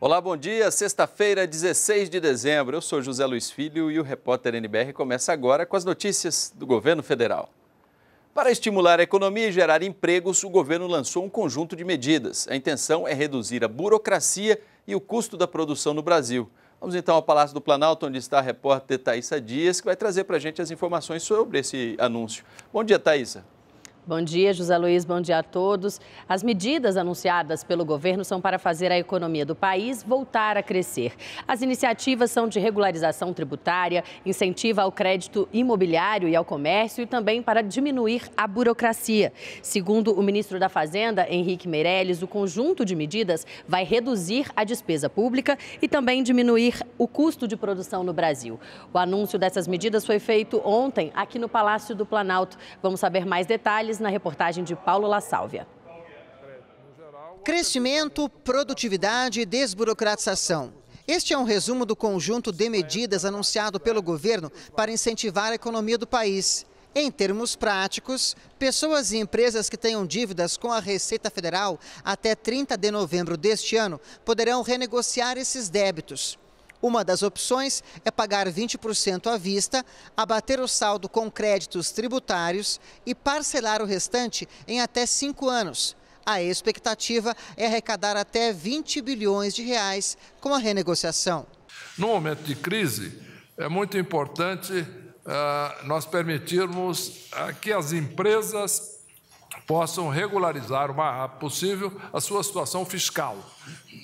Olá, bom dia. Sexta-feira, 16 de dezembro. Eu sou José Luiz Filho e o repórter NBR começa agora com as notícias do governo federal. Para estimular a economia e gerar empregos, o governo lançou um conjunto de medidas. A intenção é reduzir a burocracia e o custo da produção no Brasil. Vamos então ao Palácio do Planalto, onde está a repórter Thaisa Dias, que vai trazer para a gente as informações sobre esse anúncio. Bom dia, Thaisa. Bom dia, José Luiz, bom dia a todos. As medidas anunciadas pelo governo são para fazer a economia do país voltar a crescer. As iniciativas são de regularização tributária, incentiva ao crédito imobiliário e ao comércio e também para diminuir a burocracia. Segundo o ministro da Fazenda, Henrique Meirelles, o conjunto de medidas vai reduzir a despesa pública e também diminuir o custo de produção no Brasil. O anúncio dessas medidas foi feito ontem aqui no Palácio do Planalto. Vamos saber mais detalhes Detalhes na reportagem de Paulo La Sálvia. Crescimento, produtividade e desburocratização. Este é um resumo do conjunto de medidas anunciado pelo governo para incentivar a economia do país. Em termos práticos, pessoas e empresas que tenham dívidas com a Receita Federal até 30 de novembro deste ano poderão renegociar esses débitos. Uma das opções é pagar 20% à vista, abater o saldo com créditos tributários e parcelar o restante em até cinco anos. A expectativa é arrecadar até 20 bilhões de reais com a renegociação. No momento de crise, é muito importante uh, nós permitirmos uh, que as empresas possam regularizar o mais rápido possível a sua situação fiscal,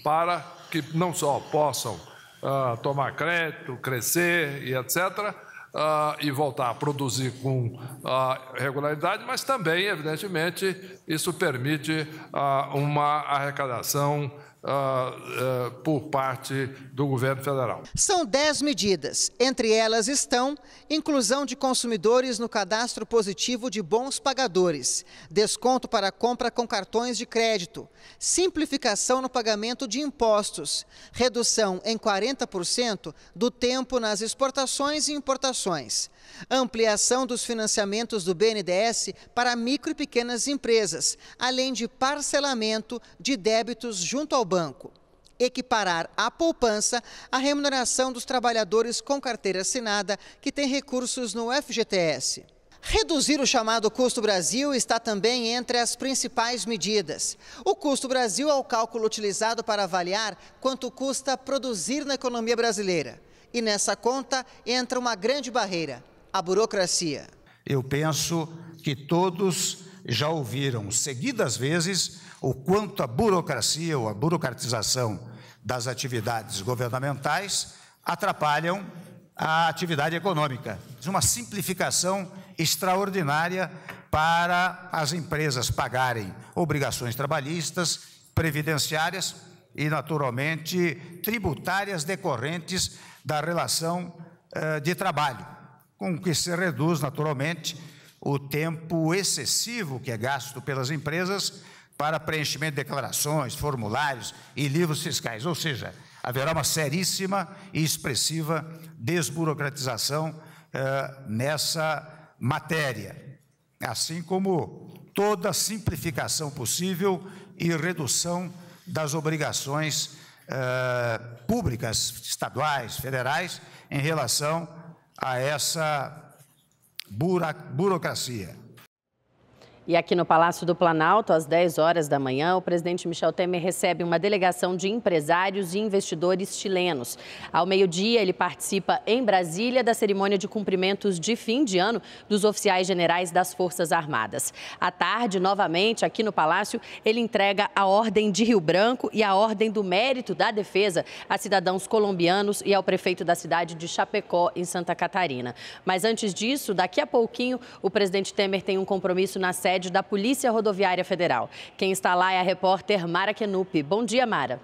para que não só possam uh, tomar crédito, crescer e etc. Uh, ah, e voltar a produzir com uh, regularidade, mas também, evidentemente, isso permite uh, uma arrecadação uh, uh, por parte do governo federal. São dez medidas. Entre elas estão inclusão de consumidores no cadastro positivo de bons pagadores, desconto para compra com cartões de crédito, simplificação no pagamento de impostos, redução em 40% do tempo nas exportações e importações, ampliação dos financiamentos do BNDES para micro e pequenas empresas, além de parcelamento de débitos junto ao banco banco equiparar a poupança a remuneração dos trabalhadores com carteira assinada que têm recursos no FGTS. Reduzir o chamado Custo Brasil está também entre as principais medidas. O Custo Brasil é o cálculo utilizado para avaliar quanto custa produzir na economia brasileira. E nessa conta entra uma grande barreira: a burocracia. Eu penso que todos já ouviram seguidas vezes o quanto a burocracia ou a burocratização das atividades governamentais atrapalham a atividade econômica. Uma simplificação extraordinária para as empresas pagarem obrigações trabalhistas, previdenciárias e, naturalmente, tributárias decorrentes da relação eh, de trabalho, com que se reduz, naturalmente, o tempo excessivo que é gasto pelas empresas para preenchimento de declarações, formulários e livros fiscais. Ou seja, haverá uma seríssima e expressiva desburocratização eh, nessa matéria, assim como toda simplificação possível e redução das obrigações eh, públicas, estaduais, federais, em relação a essa burocracia. E aqui no Palácio do Planalto, às 10 horas da manhã, o presidente Michel Temer recebe uma delegação de empresários e investidores chilenos. Ao meio-dia, ele participa em Brasília da cerimônia de cumprimentos de fim de ano dos oficiais generais das Forças Armadas. À tarde, novamente, aqui no Palácio, ele entrega a Ordem de Rio Branco e a Ordem do Mérito da Defesa a cidadãos colombianos e ao prefeito da cidade de Chapecó, em Santa Catarina. Mas antes disso, daqui a pouquinho, o presidente Temer tem um compromisso na sede sede da Polícia Rodoviária Federal. Quem está lá é a repórter Mara Kenup. Bom dia, Mara.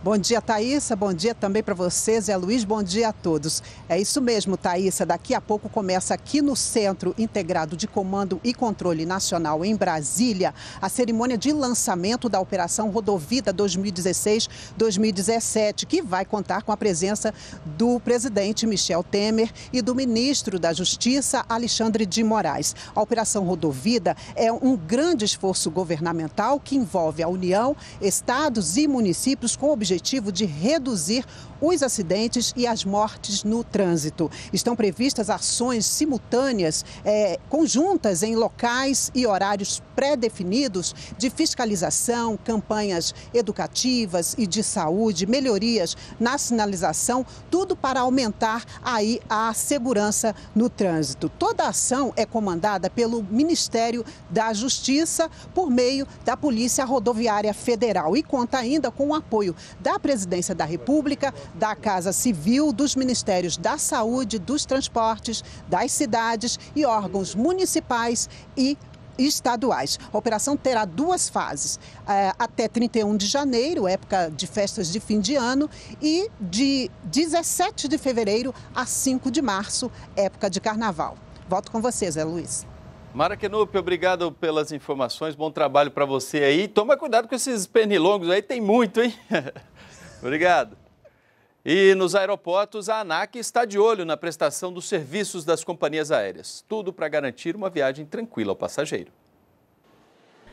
Bom dia, Thaisa. Bom dia também para vocês, Zé Luiz. Bom dia a todos. É isso mesmo, Thaisa. Daqui a pouco começa aqui no Centro Integrado de Comando e Controle Nacional, em Brasília, a cerimônia de lançamento da Operação Rodovida 2016-2017, que vai contar com a presença do presidente Michel Temer e do ministro da Justiça, Alexandre de Moraes. A Operação Rodovida é um grande esforço governamental que envolve a União, estados e municípios com o objetivo objetivo de reduzir os acidentes e as mortes no trânsito. Estão previstas ações simultâneas, é, conjuntas em locais e horários pré-definidos de fiscalização, campanhas educativas e de saúde, melhorias na sinalização, tudo para aumentar aí a segurança no trânsito. Toda a ação é comandada pelo Ministério da Justiça por meio da Polícia Rodoviária Federal e conta ainda com o apoio da Presidência da República, da Casa Civil, dos Ministérios da Saúde, dos Transportes, das cidades e órgãos municipais e estaduais. A operação terá duas fases, eh, até 31 de janeiro, época de festas de fim de ano, e de 17 de fevereiro a 5 de março, época de carnaval. Volto com você, Zé Luiz. Mara Kenup, obrigado pelas informações, bom trabalho para você aí. Toma cuidado com esses pernilongos aí, tem muito, hein? obrigado. E nos aeroportos, a ANAC está de olho na prestação dos serviços das companhias aéreas. Tudo para garantir uma viagem tranquila ao passageiro.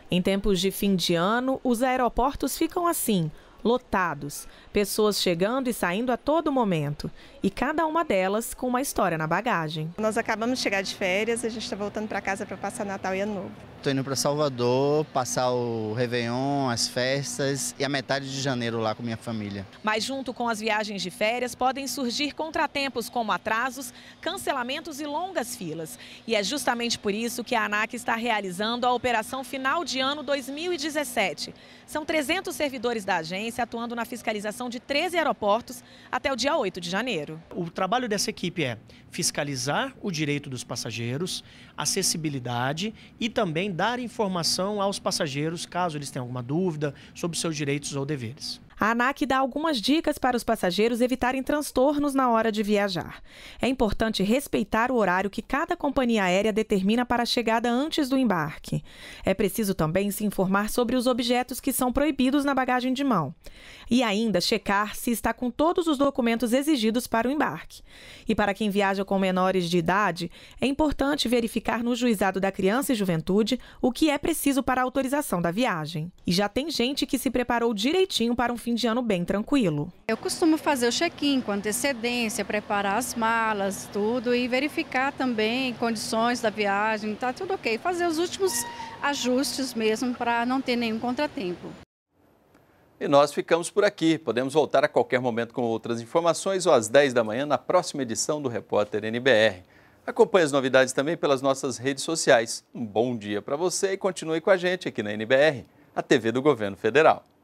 Em tempos de fim de ano, os aeroportos ficam assim, lotados. Pessoas chegando e saindo a todo momento. E cada uma delas com uma história na bagagem. Nós acabamos de chegar de férias, a gente está voltando para casa para passar Natal e Ano Novo indo para Salvador, passar o Réveillon, as festas e a metade de janeiro lá com minha família. Mas junto com as viagens de férias podem surgir contratempos como atrasos, cancelamentos e longas filas. E é justamente por isso que a ANAC está realizando a operação final de ano 2017. São 300 servidores da agência atuando na fiscalização de 13 aeroportos até o dia 8 de janeiro. O trabalho dessa equipe é fiscalizar o direito dos passageiros, acessibilidade e também dar informação aos passageiros caso eles tenham alguma dúvida sobre seus direitos ou deveres. A ANAC dá algumas dicas para os passageiros evitarem transtornos na hora de viajar. É importante respeitar o horário que cada companhia aérea determina para a chegada antes do embarque. É preciso também se informar sobre os objetos que são proibidos na bagagem de mão. E ainda checar se está com todos os documentos exigidos para o embarque. E para quem viaja com menores de idade, é importante verificar no juizado da criança e juventude o que é preciso para a autorização da viagem. E já tem gente que se preparou direitinho para um fim de ano bem tranquilo. Eu costumo fazer o check-in com antecedência, preparar as malas, tudo e verificar também condições da viagem, tá tudo ok. Fazer os últimos ajustes mesmo para não ter nenhum contratempo. E nós ficamos por aqui. Podemos voltar a qualquer momento com outras informações ou às 10 da manhã na próxima edição do Repórter NBR. Acompanhe as novidades também pelas nossas redes sociais. Um bom dia para você e continue com a gente aqui na NBR, a TV do Governo Federal.